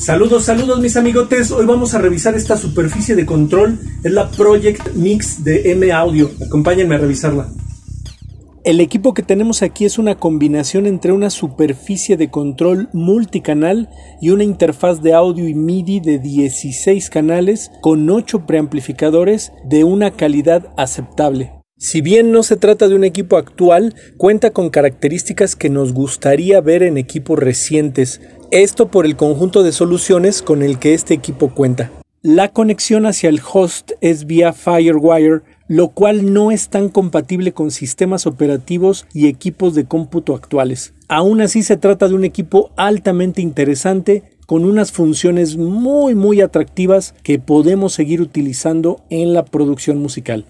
Saludos, saludos mis amigotes. Hoy vamos a revisar esta superficie de control. Es la Project Mix de M Audio. Acompáñenme a revisarla. El equipo que tenemos aquí es una combinación entre una superficie de control multicanal y una interfaz de audio y MIDI de 16 canales con 8 preamplificadores de una calidad aceptable. Si bien no se trata de un equipo actual, cuenta con características que nos gustaría ver en equipos recientes, esto por el conjunto de soluciones con el que este equipo cuenta. La conexión hacia el host es vía Firewire, lo cual no es tan compatible con sistemas operativos y equipos de cómputo actuales. Aún así se trata de un equipo altamente interesante con unas funciones muy muy atractivas que podemos seguir utilizando en la producción musical.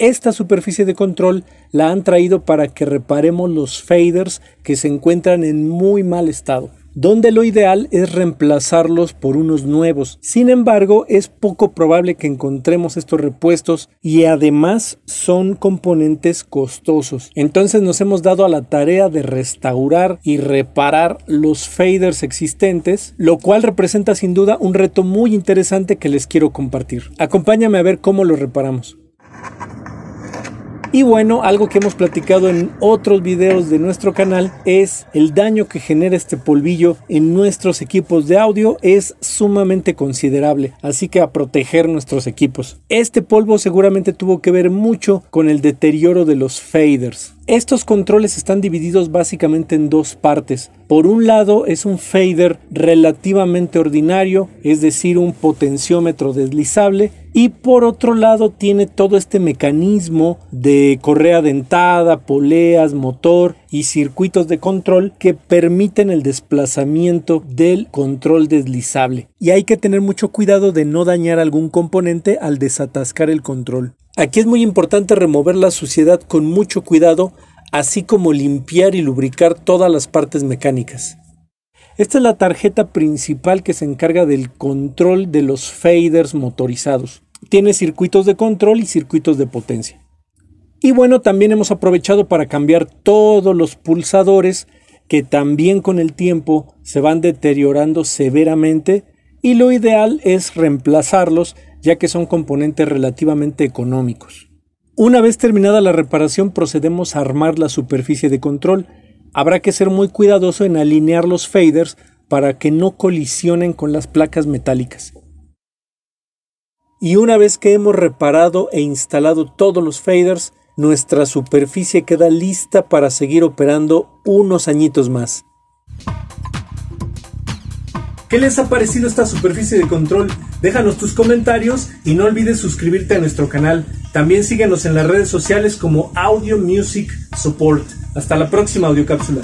Esta superficie de control la han traído para que reparemos los faders que se encuentran en muy mal estado donde lo ideal es reemplazarlos por unos nuevos. Sin embargo, es poco probable que encontremos estos repuestos y además son componentes costosos. Entonces nos hemos dado a la tarea de restaurar y reparar los faders existentes, lo cual representa sin duda un reto muy interesante que les quiero compartir. Acompáñame a ver cómo lo reparamos. Y bueno, algo que hemos platicado en otros videos de nuestro canal es el daño que genera este polvillo en nuestros equipos de audio es sumamente considerable, así que a proteger nuestros equipos. Este polvo seguramente tuvo que ver mucho con el deterioro de los faders. Estos controles están divididos básicamente en dos partes. Por un lado es un fader relativamente ordinario, es decir, un potenciómetro deslizable y por otro lado tiene todo este mecanismo de correa dentada, poleas, motor y circuitos de control que permiten el desplazamiento del control deslizable. Y hay que tener mucho cuidado de no dañar algún componente al desatascar el control. Aquí es muy importante remover la suciedad con mucho cuidado, así como limpiar y lubricar todas las partes mecánicas. Esta es la tarjeta principal que se encarga del control de los faders motorizados tiene circuitos de control y circuitos de potencia. Y bueno, también hemos aprovechado para cambiar todos los pulsadores que también con el tiempo se van deteriorando severamente y lo ideal es reemplazarlos ya que son componentes relativamente económicos. Una vez terminada la reparación procedemos a armar la superficie de control. Habrá que ser muy cuidadoso en alinear los faders para que no colisionen con las placas metálicas y una vez que hemos reparado e instalado todos los faders, nuestra superficie queda lista para seguir operando unos añitos más. ¿Qué les ha parecido esta superficie de control? Déjanos tus comentarios y no olvides suscribirte a nuestro canal. También síguenos en las redes sociales como Audio Music Support. Hasta la próxima audiocápsula.